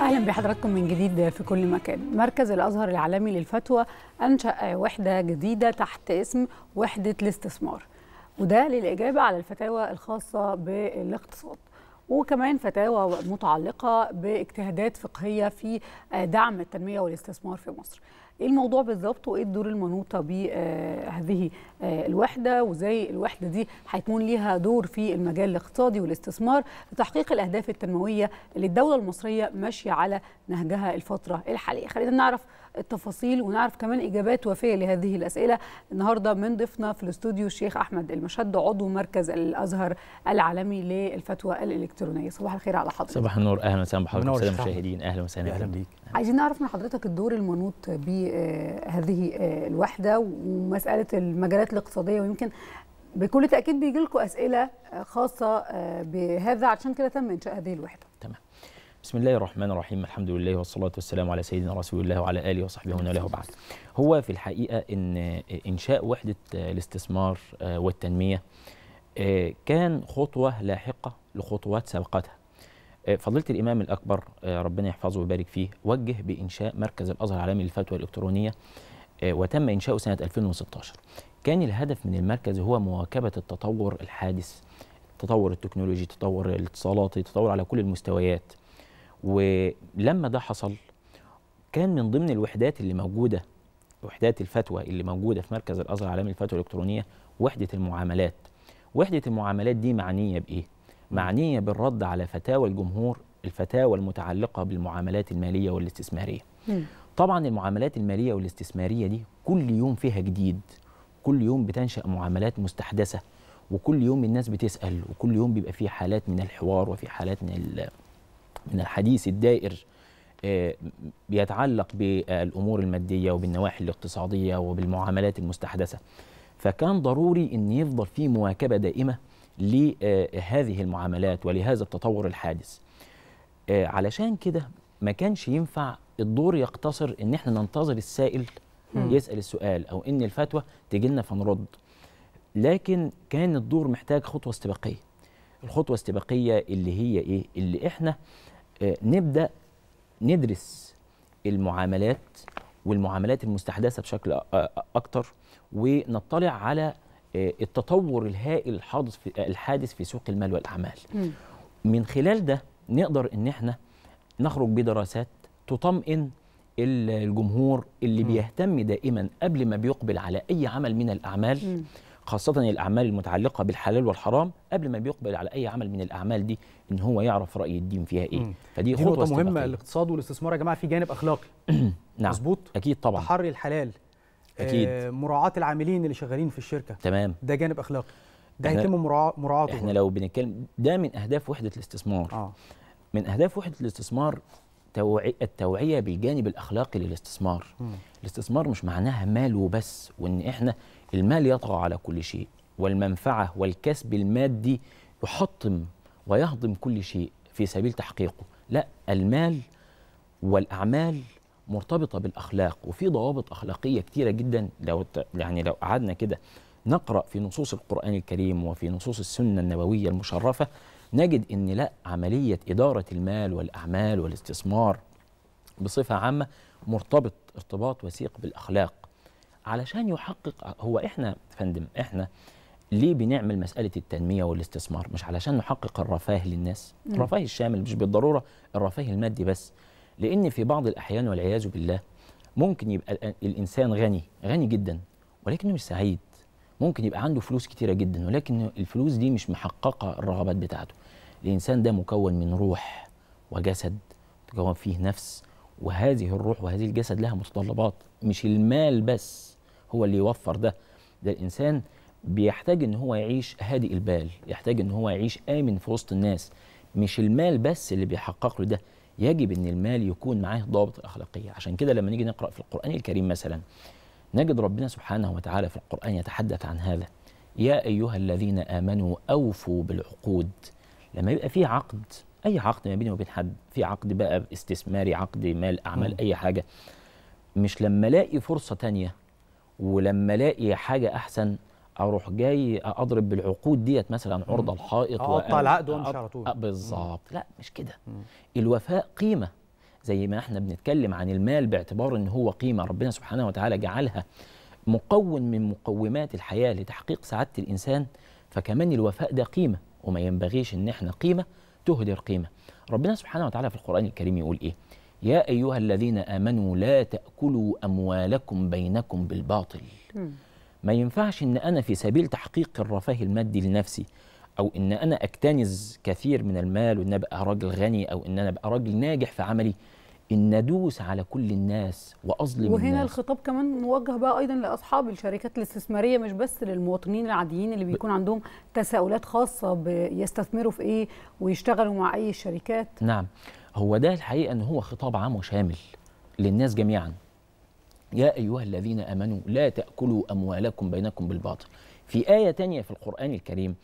اهلا بحضراتكم من جديد في كل مكان مركز الازهر العالمي للفتوى انشا وحده جديده تحت اسم وحده الاستثمار وده للاجابه على الفتاوى الخاصه بالاقتصاد وكمان فتاوى متعلقه باجتهادات فقهيه في دعم التنميه والاستثمار في مصر ايه الموضوع بالظبط وايه الدور المنوطه بهذه آه، آه، الوحده وازاي الوحده دي هيكون ليها دور في المجال الاقتصادي والاستثمار لتحقيق الاهداف التنمويه اللي الدوله المصريه ماشيه على نهجها الفتره الحاليه خلينا نعرف التفاصيل ونعرف كمان اجابات وافيه لهذه الاسئله النهارده من ضيفنا في الاستوديو الشيخ احمد المشد عضو مركز الازهر العالمي للفتوى الالكترونيه صباح الخير على حضرتك صباح النور اهلا وسهلا بحضرتك وسهلا المشاهدين اهلا وسهلا اهلا بيك نعم. عايزين نعرف من حضرتك الدور المنوط بهذه آه، آه، الوحده ومساله المجالات الاقتصاديه ويمكن بكل تاكيد بيجي لكم اسئله آه، خاصه بهذا عشان كده تم انشاء هذه الوحده تمام بسم الله الرحمن الرحيم الحمد لله والصلاة والسلام على سيدنا رسول الله وعلى آله وصحبه ومن والاه بعد هو في الحقيقة أن إنشاء وحدة آه، الاستثمار آه، والتنمية آه، كان خطوة لاحقة لخطوات سبقتها فضيلة الإمام الأكبر ربنا يحفظه ويبارك فيه وجه بإنشاء مركز الأزهر العالمي للفتوى الإلكترونية وتم إنشاؤه سنة 2016 كان الهدف من المركز هو مواكبة التطور الحادث تطور التكنولوجي تطور الاتصالاتي تطور على كل المستويات ولما ده حصل كان من ضمن الوحدات اللي موجوده وحدات الفتوى اللي موجوده في مركز الازهر العالمي للفتوى الالكترونيه وحده المعاملات وحده المعاملات دي معنيه بايه معنيه بالرد على فتاوى الجمهور الفتاوى المتعلقه بالمعاملات الماليه والاستثماريه طبعا المعاملات الماليه والاستثماريه دي كل يوم فيها جديد كل يوم بتنشا معاملات مستحدثه وكل يوم الناس بتسال وكل يوم بيبقى فيه حالات من الحوار وفي حالات من من الحديث الدائر آه، بيتعلق بالامور الماديه وبالنواحي الاقتصاديه وبالمعاملات المستحدثه فكان ضروري ان يفضل في مواكبه دائمه لهذه المعاملات ولهذا التطور الحادث آه، علشان كده ما كانش ينفع الدور يقتصر ان احنا ننتظر السائل يسال السؤال او ان الفتوى تجي لنا فنرد لكن كان الدور محتاج خطوه استباقيه الخطوه الاستباقيه اللي هي ايه اللي احنا آه، نبدا ندرس المعاملات والمعاملات المستحدثه بشكل اكتر ونطلع على آه، التطور الهائل آه، الحادث في سوق المال والاعمال م. من خلال ده نقدر ان احنا نخرج بدراسات تطمئن الجمهور اللي م. بيهتم دائما قبل ما بيقبل على اي عمل من الاعمال م. خاصة الأعمال المتعلقة بالحلال والحرام قبل ما بيقبل على أي عمل من الأعمال دي إن هو يعرف رأي الدين فيها إيه مم. فدي خطوة مهمة الاقتصاد والاستثمار يا جماعة في جانب أخلاقي نعم مظبوط أكيد طبعا تحري الحلال أكيد آه مراعاة العاملين اللي شغالين في الشركة تمام ده جانب أخلاقي ده هيتم مراعاته احنا لو بنتكلم ده من أهداف وحدة الاستثمار آه. من أهداف وحدة الاستثمار التوعية بالجانب الأخلاقي للاستثمار م. الاستثمار مش معناها مال وبس وإن إحنا المال يطغى على كل شيء والمنفعة والكسب المادي يحطم ويهضم كل شيء في سبيل تحقيقه لا المال والأعمال مرتبطة بالأخلاق وفي ضوابط أخلاقية كتيرة جدا لو يعني لو قعدنا كده نقرأ في نصوص القرآن الكريم وفي نصوص السنة النبوية المشرفة نجد ان لا عمليه اداره المال والاعمال والاستثمار بصفه عامه مرتبط ارتباط وثيق بالاخلاق علشان يحقق هو احنا فندم احنا ليه بنعمل مساله التنميه والاستثمار مش علشان نحقق الرفاه للناس نعم. الرفاه الشامل مش بالضروره الرفاه المادي بس لان في بعض الاحيان والعياذ بالله ممكن يبقى الانسان غني غني جدا ولكنه مش سعيد ممكن يبقى عنده فلوس كتيره جدا ولكن الفلوس دي مش محققه الرغبات بتاعته الانسان ده مكون من روح وجسد مكون فيه نفس وهذه الروح وهذه الجسد لها متطلبات مش المال بس هو اللي يوفر ده ده الانسان بيحتاج ان هو يعيش هادئ البال يحتاج ان هو يعيش امن في وسط الناس مش المال بس اللي بيحقق له ده يجب ان المال يكون معاه ضوابط اخلاقيه عشان كده لما نيجي نقرا في القران الكريم مثلا نجد ربنا سبحانه وتعالى في القرآن يتحدث عن هذا يا أيها الذين آمنوا أوفوا بالعقود لما يبقى في عقد أي عقد ما بيني وبين حد في عقد بقى استثماري عقد مال أعمال أي حاجة مش لما ألاقي فرصة تانية ولما ألاقي حاجة أحسن اروح جاي اضرب بالعقود ديت مثلا عرض الحائط اقطع العقد وامشي على طول آه، بالظبط لا مش كده الوفاء قيمه زي ما احنا بنتكلم عن المال باعتبار ان هو قيمه ربنا سبحانه وتعالى جعلها مقوم من مقومات الحياه لتحقيق سعاده الانسان فكمان الوفاء ده قيمه وما ينبغيش ان احنا قيمه تهدر قيمه ربنا سبحانه وتعالى في القران الكريم يقول ايه يا ايها الذين امنوا لا تاكلوا اموالكم بينكم بالباطل ما ينفعش ان انا في سبيل تحقيق الرفاه المادي لنفسي او ان انا اكتنز كثير من المال وان ابقى راجل غني او ان انا ابقى راجل ناجح في عملي ان ندوس على كل الناس واظلم وهنا الناس. الخطاب كمان موجه بقى ايضا لاصحاب الشركات الاستثماريه مش بس للمواطنين العاديين اللي بيكون عندهم تساؤلات خاصه بيستثمروا في ايه ويشتغلوا مع اي الشركات نعم هو ده الحقيقه ان هو خطاب عام وشامل للناس جميعا يا ايها الذين امنوا لا تاكلوا اموالكم بينكم بالباطل في ايه تانية في القران الكريم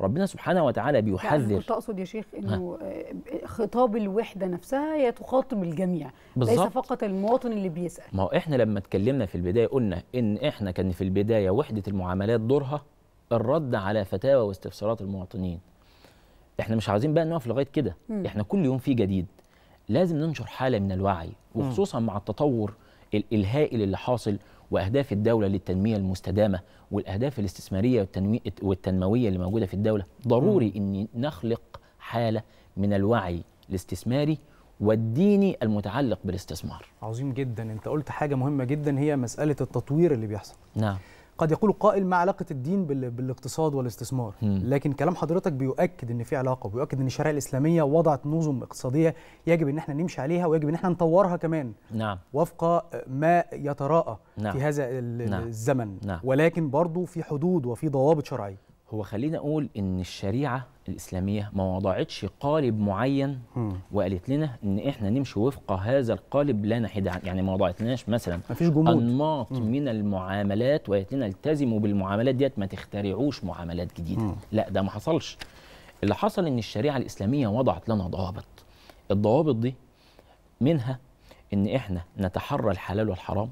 ربنا سبحانه وتعالى بيحذر يعني كنت يا شيخ انه آه، خطاب الوحده نفسها هي تخاطب الجميع بالزبط. ليس فقط المواطن اللي بيسال ما هو احنا لما اتكلمنا في البدايه قلنا ان احنا كان في البدايه وحده المعاملات دورها الرد على فتاوى واستفسارات المواطنين احنا مش عاوزين بقى نقف لغايه كده احنا كل يوم في جديد لازم ننشر حاله من الوعي وخصوصا مع التطور الهائل اللي حاصل واهداف الدوله للتنميه المستدامه والاهداف الاستثماريه والتنمويه اللي موجوده في الدوله ضروري ان نخلق حاله من الوعي الاستثماري والديني المتعلق بالاستثمار عظيم جدا انت قلت حاجه مهمه جدا هي مساله التطوير اللي بيحصل نعم قد يقول قائل ما علاقه الدين بالاقتصاد والاستثمار لكن كلام حضرتك بيؤكد ان في علاقه وبيؤكد ان الشريعه الاسلاميه وضعت نظم اقتصاديه يجب ان احنا نمشي عليها ويجب ان احنا نطورها كمان نعم. وفق ما يتراءى نعم. في هذا نعم. الزمن نعم. ولكن برضه في حدود وفي ضوابط شرعيه هو خلينا اقول ان الشريعه الاسلاميه ما وضعتش قالب معين وقالت لنا ان احنا نمشي وفق هذا القالب لا نحيد عنه يعني ما وضعتناش مثلا مفيش جمود انماط مم. من المعاملات وقالت لنا التزموا بالمعاملات ديت ما تخترعوش معاملات جديده مم. لا ده ما حصلش اللي حصل ان الشريعه الاسلاميه وضعت لنا ضوابط الضوابط دي منها ان احنا نتحرى الحلال والحرام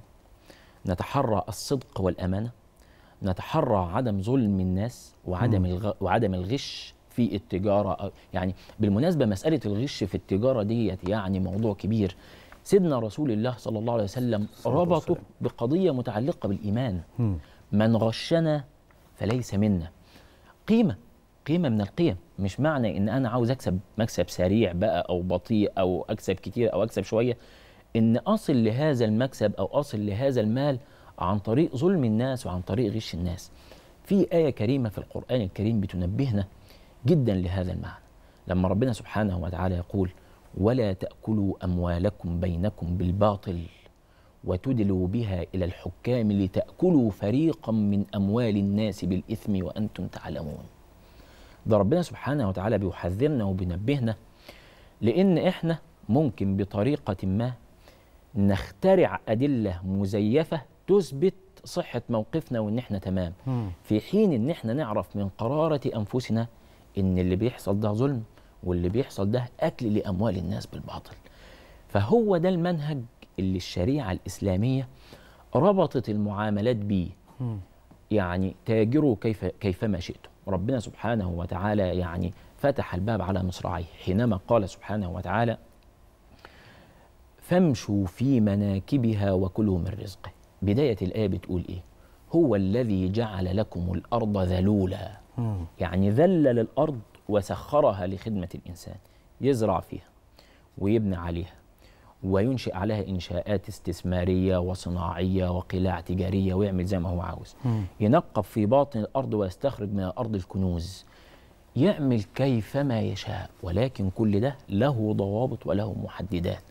نتحرى الصدق والامانه نتحرى عدم ظلم الناس وعدم الغ... وعدم الغش في التجاره يعني بالمناسبه مساله الغش في التجاره ديت يعني موضوع كبير سيدنا رسول الله صلى الله عليه وسلم ربطه بقضيه متعلقه بالايمان من غشنا فليس منا قيمه قيمه من القيم مش معنى ان انا عاوز اكسب مكسب سريع بقى او بطيء او اكسب كتير او اكسب شويه ان اصل لهذا المكسب او اصل لهذا المال عن طريق ظلم الناس وعن طريق غش الناس في آية كريمة في القرآن الكريم بتنبهنا جدا لهذا المعنى لما ربنا سبحانه وتعالى يقول ولا تأكلوا أموالكم بينكم بالباطل وتدلوا بها إلى الحكام لتأكلوا فريقا من أموال الناس بالإثم وأنتم تعلمون ده ربنا سبحانه وتعالى بيحذرنا وبينبهنا لأن إحنا ممكن بطريقة ما نخترع أدلة مزيفة تثبت صحة موقفنا وإن إحنا تمام مم. في حين إن إحنا نعرف من قرارة أنفسنا إن اللي بيحصل ده ظلم واللي بيحصل ده أكل لأموال الناس بالباطل فهو ده المنهج اللي الشريعة الإسلامية ربطت المعاملات بيه يعني تاجروا كيف كيفما شئتم ربنا سبحانه وتعالى يعني فتح الباب على مصراعيه حينما قال سبحانه وتعالى فامشوا في مناكبها وكلوا من رزقه بداية الآية بتقول إيه هو الذي جعل لكم الأرض ذلولا يعني ذلل الأرض وسخرها لخدمة الإنسان يزرع فيها ويبني عليها وينشئ عليها إنشاءات استثمارية وصناعية وقلاع تجارية ويعمل زي ما هو عاوز ينقب في باطن الأرض ويستخرج من الأرض الكنوز يعمل كيفما يشاء ولكن كل ده له ضوابط وله محددات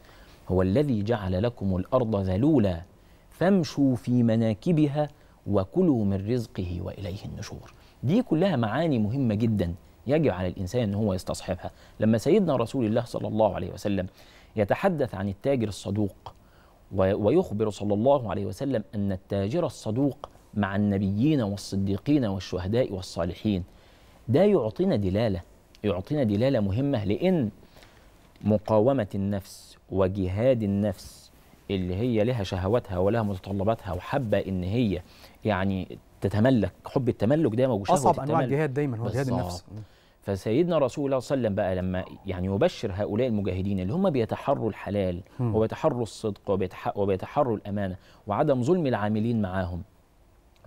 هو الذي جعل لكم الأرض ذلولا فامشوا في مناكبها وكلوا من رزقه واليه النشور دي كلها معاني مهمه جدا يجب على الانسان ان هو يستصحبها لما سيدنا رسول الله صلى الله عليه وسلم يتحدث عن التاجر الصدوق ويخبر صلى الله عليه وسلم ان التاجر الصدوق مع النبيين والصديقين والشهداء والصالحين ده يعطينا دلاله يعطينا دلاله مهمه لان مقاومه النفس وجهاد النفس اللي هي لها شهواتها ولها متطلباتها وحابه ان هي يعني تتملك حب التملك ده موجود اصعب انواع الجهاد دايما هو جهاد النفس فسيدنا رسول الله صلى الله عليه وسلم بقى لما يعني يبشر هؤلاء المجاهدين اللي هم بيتحروا الحلال وبيتحروا الصدق وبيتحروا الامانه وعدم ظلم العاملين معاهم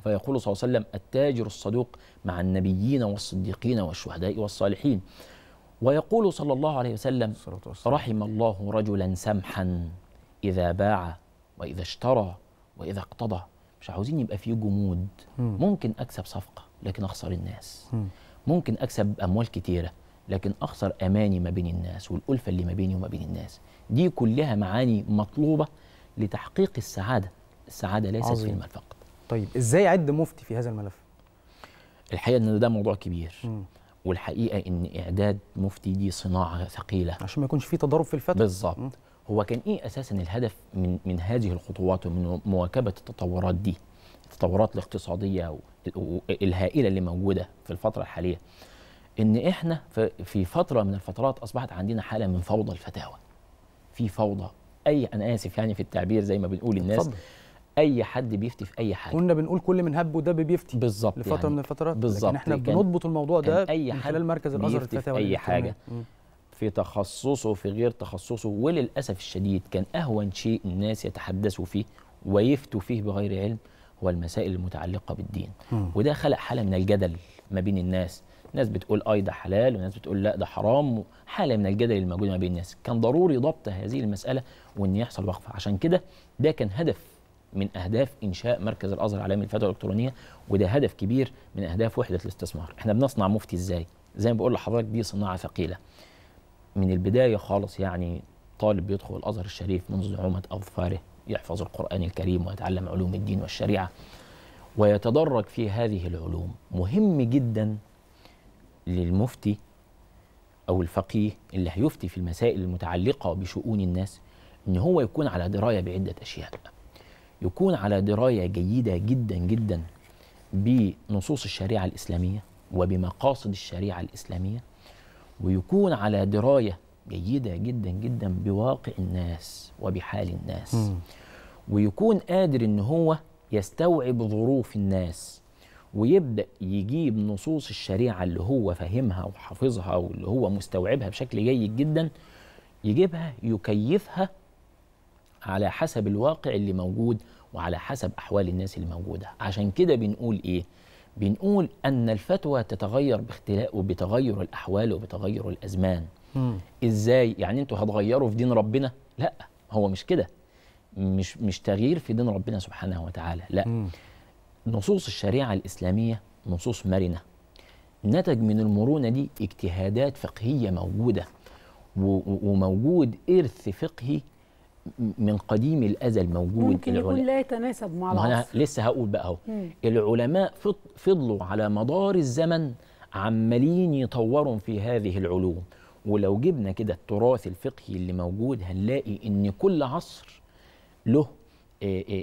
فيقول صلى الله عليه وسلم التاجر الصدوق مع النبيين والصديقين والشهداء والصالحين ويقول صلى الله عليه وسلم رحم الله رجلا سمحا إذا باع وإذا اشترى وإذا اقتضى مش عاوزين يبقى فيه جمود ممكن أكسب صفقة لكن أخسر الناس ممكن أكسب أموال كتيرة لكن أخسر أماني ما بين الناس والألفة اللي ما بيني وما بين الناس دي كلها معاني مطلوبة لتحقيق السعادة السعادة ليست عظيم. في المال فقط طيب إزاي أعد مفتي في هذا الملف؟ الحقيقة أن ده موضوع كبير م. والحقيقه ان اعداد مفتي دي صناعه ثقيله عشان ما يكونش في تضارب في الفتوى بالظبط هو كان ايه اساسا الهدف من من هذه الخطوات ومن مواكبه التطورات دي التطورات الاقتصاديه الهائله اللي موجوده في الفتره الحاليه ان احنا في فتره من الفترات اصبحت عندنا حاله من فوضى الفتاوى في فوضى اي انا اسف يعني في التعبير زي ما بنقول الناس فضل. اي حد بيفتي في اي حاجه كنا بنقول كل من هب ودب بيفتي بالظبط لفتره يعني من الفترات بالظبط لكن احنا بنضبط الموضوع ده اي من خلال مركز الازهر الفتاوى اي حاجه في تخصصه في غير تخصصه وللأسف الشديد كان أهون شيء الناس يتحدثوا فيه ويفتوا فيه بغير علم هو المسائل المتعلقة بالدين م. وده خلق حالة من الجدل ما بين الناس ناس بتقول اي آه ده حلال وناس بتقول لا ده حرام حاله من الجدل الموجود ما بين الناس كان ضروري ضبط هذه المساله وان يحصل وقفه عشان كده ده كان هدف من اهداف انشاء مركز الازهر العالمي للفتوى الالكترونيه وده هدف كبير من اهداف وحده الاستثمار احنا بنصنع مفتي ازاي زي ما بقول لحضرتك دي صناعه ثقيله من البداية خالص يعني طالب بيدخل الأزهر الشريف منذ نعومة أظفاره يحفظ القرآن الكريم ويتعلم علوم الدين والشريعة ويتدرج في هذه العلوم مهم جدا للمفتي أو الفقيه اللي هيفتي في المسائل المتعلقة بشؤون الناس إن هو يكون على دراية بعدة أشياء يكون على دراية جيدة جدا جدا بنصوص الشريعة الإسلامية وبمقاصد الشريعة الإسلامية ويكون على درايه جيده جدا جدا بواقع الناس وبحال الناس م. ويكون قادر ان هو يستوعب ظروف الناس ويبدا يجيب نصوص الشريعه اللي هو فاهمها وحافظها واللي هو مستوعبها بشكل جيد جدا يجيبها يكيفها على حسب الواقع اللي موجود وعلى حسب احوال الناس اللي موجوده عشان كده بنقول ايه بنقول أن الفتوى تتغير باختلاء وبتغير الأحوال وبتغير الأزمان مم. إزاي؟ يعني أنتوا هتغيروا في دين ربنا؟ لا هو مش كده مش مش تغيير في دين ربنا سبحانه وتعالى لا مم. نصوص الشريعة الإسلامية نصوص مرنة نتج من المرونة دي اجتهادات فقهية موجودة وموجود إرث فقهي من قديم الازل موجود ممكن يكون لا يتناسب مع العصر انا لسه هقول بقى اهو العلماء فضلوا على مدار الزمن عمالين يطوروا في هذه العلوم ولو جبنا كده التراث الفقهي اللي موجود هنلاقي ان كل عصر له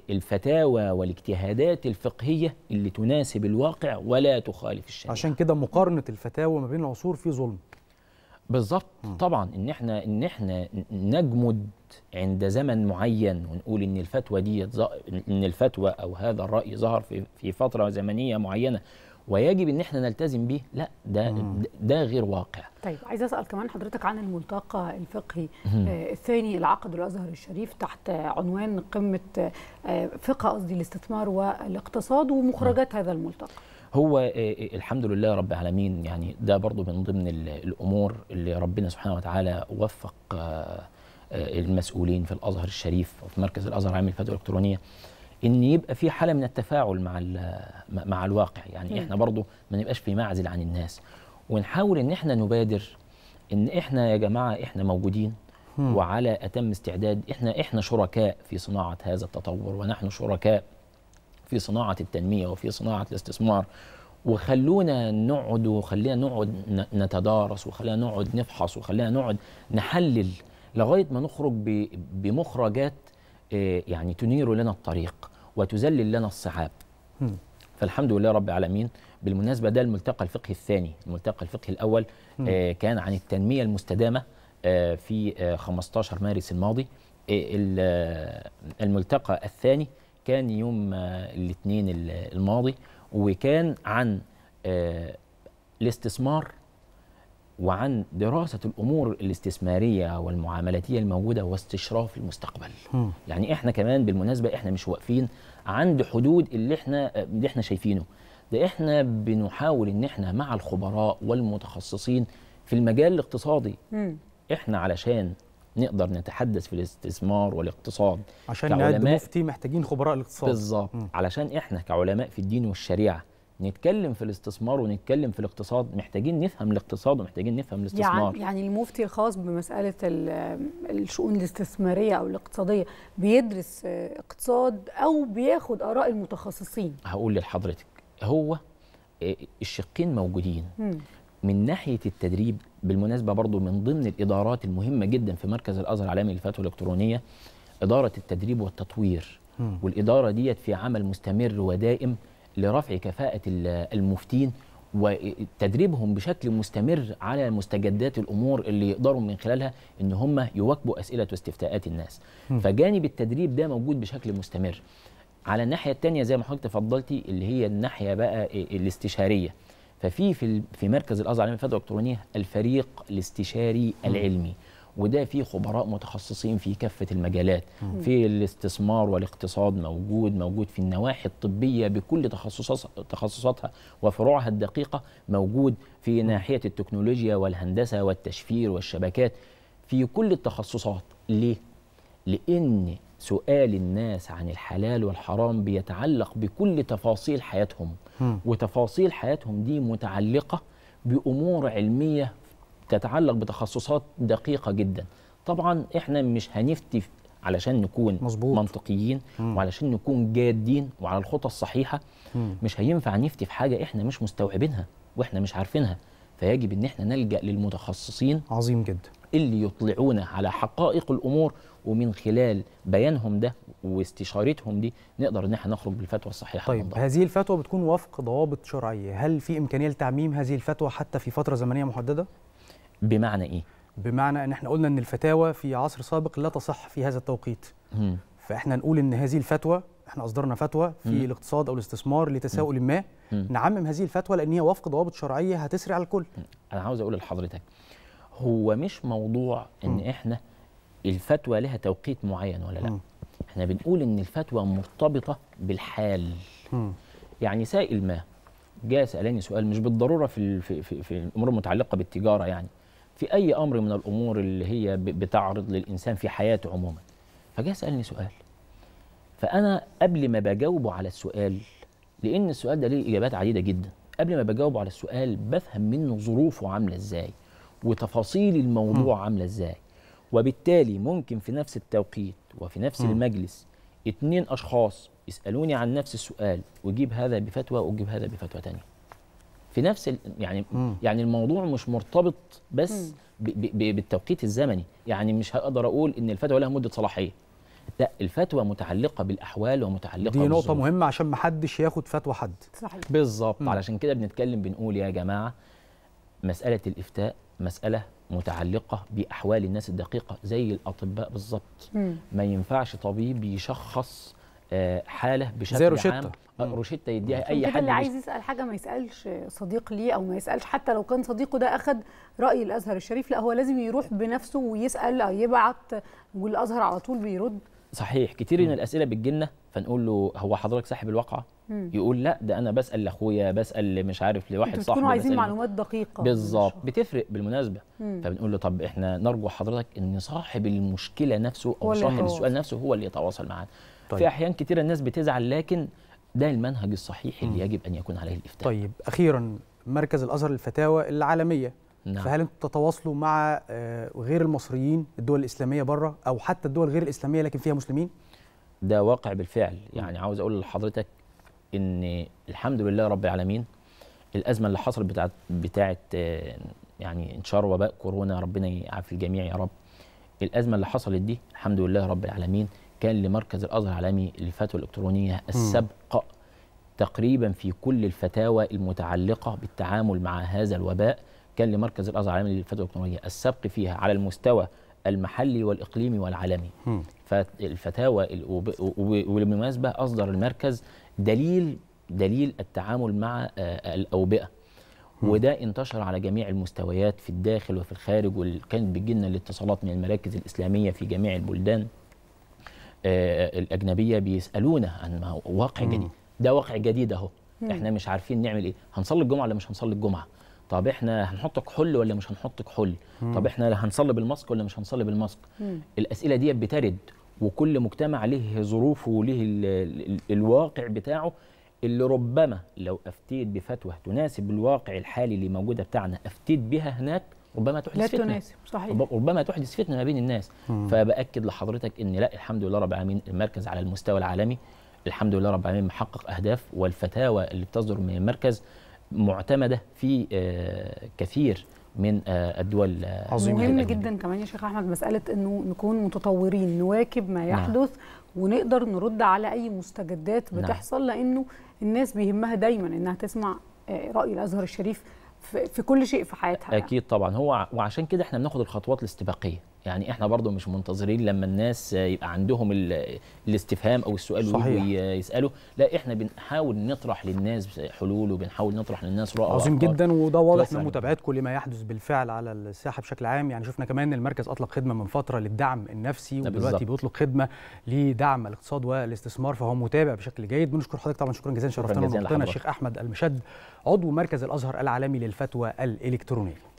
الفتاوى والاجتهادات الفقهية اللي تناسب الواقع ولا تخالف الشريعة عشان كده مقارنة الفتاوى ما بين العصور في ظلم بالظبط طبعا ان احنا ان احنا نجمد عند زمن معين ونقول ان الفتوى دي ان الفتوى او هذا الراي ظهر في في فتره زمنيه معينه ويجب ان احنا نلتزم به لا ده ده غير واقع طيب عايز اسال كمان حضرتك عن الملتقى الفقهي آه الثاني العقد الازهر الشريف تحت عنوان قمه آه فقه قصدي الاستثمار والاقتصاد ومخرجات مم. هذا الملتقى هو آه، آه، الحمد لله رب العالمين يعني ده برضو من ضمن الامور اللي ربنا سبحانه وتعالى وفق آه، المسؤولين في الازهر الشريف وفي مركز الازهر العام الفتوى الالكترونيه ان يبقى في حاله من التفاعل مع مع الواقع يعني احنا برضو ما نبقاش في معزل عن الناس ونحاول ان احنا نبادر ان احنا يا جماعه احنا موجودين وعلى اتم استعداد احنا احنا شركاء في صناعه هذا التطور ونحن شركاء في صناعه التنميه وفي صناعه الاستثمار وخلونا نقعد وخلينا نقعد نتدارس وخلينا نقعد نفحص وخلينا نقعد نحلل لغايه ما نخرج بمخرجات آه، يعني تنير لنا الطريق وتذلل لنا الصعاب. فالحمد لله رب العالمين بالمناسبه ده الملتقى الفقهي الثاني، الملتقى الفقهي الاول آه، كان عن التنميه المستدامه آه، في 15 مارس الماضي الملتقى الثاني كان يوم آه، الاثنين الماضي وكان عن آه، الاستثمار وعن دراسة الأمور الاستثمارية والمعاملاتية الموجودة واستشراف المستقبل م. يعني إحنا كمان بالمناسبة إحنا مش واقفين عند حدود اللي إحنا, آه، اللي إحنا شايفينه ده إحنا بنحاول إن إحنا مع الخبراء والمتخصصين في المجال الاقتصادي م. إحنا علشان نقدر نتحدث في الاستثمار والاقتصاد عشان نقدم مفتي محتاجين خبراء الاقتصاد بالظبط علشان احنا كعلماء في الدين والشريعه نتكلم في الاستثمار ونتكلم في الاقتصاد محتاجين نفهم الاقتصاد ومحتاجين نفهم الاستثمار يعني, يعني المفتي الخاص بمسألة الشؤون الاستثمارية أو الاقتصادية بيدرس اقتصاد أو بياخد آراء المتخصصين هقول لحضرتك هو آه، الشقين موجودين من ناحيه التدريب بالمناسبه برضو من ضمن الادارات المهمه جدا في مركز الازهر العالمي للفتوى الالكترونيه اداره التدريب والتطوير م. والاداره ديت في عمل مستمر ودائم لرفع كفاءه المفتين وتدريبهم بشكل مستمر على مستجدات الامور اللي يقدروا من خلالها ان هم يواكبوا اسئله واستفتاءات الناس م. فجانب التدريب ده موجود بشكل مستمر على الناحيه الثانيه زي ما حضرتك تفضلتي اللي هي الناحيه بقى آه، الاستشاريه ففي في في مركز الازهر العالمي للفتاوى الالكترونيه الفريق الاستشاري العلمي وده فيه خبراء متخصصين في كافه المجالات في الاستثمار والاقتصاد موجود موجود في النواحي الطبيه بكل تخصصات تخصصاتها وفروعها الدقيقه موجود في ناحيه التكنولوجيا والهندسه والتشفير والشبكات في كل التخصصات ليه لان سؤال الناس عن الحلال والحرام بيتعلق بكل تفاصيل حياتهم وتفاصيل حياتهم دي متعلقه بامور علميه تتعلق بتخصصات دقيقه جدا طبعا احنا مش هنفتي علشان نكون مزبوط. منطقيين مم. وعلشان نكون جادين وعلى الخطى الصحيحه مم. مش هينفع نفتي في حاجه احنا مش مستوعبينها واحنا مش عارفينها فيجب ان احنا نلجا للمتخصصين عظيم جدا اللي يطلعونا على حقائق الامور ومن خلال بيانهم ده واستشارتهم دي نقدر ان احنا نخرج بالفتوى الصحيحه طيب المضارة. هذه الفتوى بتكون وفق ضوابط شرعيه هل في امكانيه لتعميم هذه الفتوى حتى في فتره زمنيه محدده بمعنى ايه بمعنى ان احنا قلنا ان الفتاوى في عصر سابق لا تصح في هذا التوقيت مم. فاحنا نقول ان هذه الفتوى احنا اصدرنا فتوى في مم. الاقتصاد او الاستثمار لتساؤل ما نعمم هذه الفتوى لان هي وفق ضوابط شرعيه هتسري على الكل انا عاوز اقول لحضرتك هو مش موضوع ان م. احنا الفتوى لها توقيت معين ولا لا م. احنا بنقول ان الفتوى مرتبطه بالحال م. يعني سائل ما جاء سالني سؤال مش بالضروره في في في, في الامور المتعلقه بالتجاره يعني في اي امر من الامور اللي هي بتعرض للانسان في حياته عموما فجاء سالني سؤال فانا قبل ما بجاوبه على السؤال لان السؤال ده ليه اجابات عديده جدا قبل ما بجاوبه على السؤال بفهم منه ظروفه عامله ازاي وتفاصيل الموضوع م. عامله ازاي وبالتالي ممكن في نفس التوقيت وفي نفس م. المجلس اتنين اشخاص يسالوني عن نفس السؤال واجيب هذا بفتوى واجيب هذا بفتوى تانية في نفس يعني م. يعني الموضوع مش مرتبط بس ب ب بالتوقيت الزمني يعني مش هقدر اقول ان الفتوى لها مده صلاحيه لا الفتوى متعلقه بالاحوال ومتعلقه دي نقطه بالظروف. مهمه عشان ما حدش ياخد فتوى حد صحيح بالظبط علشان كده بنتكلم بنقول يا جماعه مساله الافتاء مساله متعلقه باحوال الناس الدقيقه زي الاطباء بالظبط ما ينفعش طبيب يشخص آه، حاله بشكل زي روشتة. عام روشتة آه، يديها اي حد اللي عايز يسال حاجه ما يسالش صديق ليه او ما يسالش حتى لو كان صديقه ده اخذ راي الازهر الشريف لا هو لازم يروح بنفسه ويسال او آه، يبعت والازهر على طول بيرد صحيح كتير من الاسئله بتجيلنا فنقول له هو حضرتك صاحب الواقعه يقول لا ده انا بسال لاخويا بسال مش عارف لواحد صاحبي بتكونوا عايزين معلومات دقيقه بالظبط بتفرق بالمناسبه مم. فبنقول له طب احنا نرجو حضرتك ان صاحب المشكله نفسه او صاحب السؤال نفسه هو اللي يتواصل معانا طيب. في احيان كتيره الناس بتزعل لكن ده المنهج الصحيح اللي يجب ان يكون عليه الافتاء طيب اخيرا مركز الازهر للفتاوى العالميه نعم. فهل انتم تتواصلوا مع آه، غير المصريين الدول الاسلاميه بره او حتى الدول غير الاسلاميه لكن فيها مسلمين ده واقع بالفعل يعني عاوز اقول لحضرتك ان الحمد لله رب العالمين الازمه اللي حصلت بتاعت بتاعت آه، يعني انتشار وباء كورونا ربنا يعافي الجميع يا رب الازمه اللي حصلت دي الحمد لله رب العالمين كان لمركز الازهر العالمي للفتوى الالكترونيه السبق تقريبا في كل الفتاوى المتعلقه بالتعامل مع هذا الوباء كان لمركز الازهر العالمي للفتوى الالكترونيه السبق فيها على المستوى المحلي والاقليمي والعالمي فالفتاوى وبالمناسبه اصدر المركز دليل دليل التعامل مع آه، الاوبئه وده انتشر على جميع المستويات في الداخل وفي الخارج وكانت بتجينا الاتصالات من المراكز الاسلاميه في جميع البلدان آه، الاجنبيه بيسالونا عن واقع جديد ده واقع جديد اهو احنا مش عارفين نعمل ايه هنصلي الجمعه ولا مش هنصلي الجمعه طب احنا هنحط كحول ولا مش هنحط كحول طب احنا هنصلي بالماسك ولا مش هنصلي بالماسك الاسئله دي بترد وكل مجتمع ليه ظروفه وليه الواقع بتاعه اللي ربما لو افتيت بفتوى تناسب الواقع الحالي اللي موجوده بتاعنا افتيت بها هناك ربما تحدث لا فتنة تناسب صحيح ربما تحدث فتنة ما بين الناس مم. فبأكد لحضرتك إن لا الحمد لله رب العالمين المركز على المستوى العالمي الحمد لله رب العالمين محقق أهداف والفتاوى اللي بتصدر من المركز معتمده في آه، كثير من آه، الدول آه، عظيم مهم جدا كمان يا شيخ احمد مساله انه نكون متطورين نواكب ما نعم. يحدث نعم. ونقدر نرد على اي مستجدات نعم. بتحصل نعم. لانه الناس بيهمها دايما انها تسمع راي الازهر الشريف في كل شيء في حياتها اكيد يعني. طبعا هو وعشان كده احنا بناخد الخطوات الاستباقيه يعني احنا برضو مش منتظرين لما الناس يبقى عندهم الاستفهام او السؤال صحيح. ويسالوا لا احنا بنحاول نطرح للناس حلول وبنحاول نطرح للناس رؤى عظيم جدا وده واضح من يعني متابعتكم لما يحدث بالفعل على الساحه بشكل عام يعني شفنا كمان المركز اطلق خدمه من فتره للدعم النفسي ودلوقتي بيطلق خدمه لدعم الاقتصاد والاستثمار فهو متابع بشكل جيد بنشكر حضرتك طبعا شكرا جزيلا شرفتنا ونورتنا الشيخ احمد المشد عضو مركز الازهر العالمي للفتوى الالكترونيه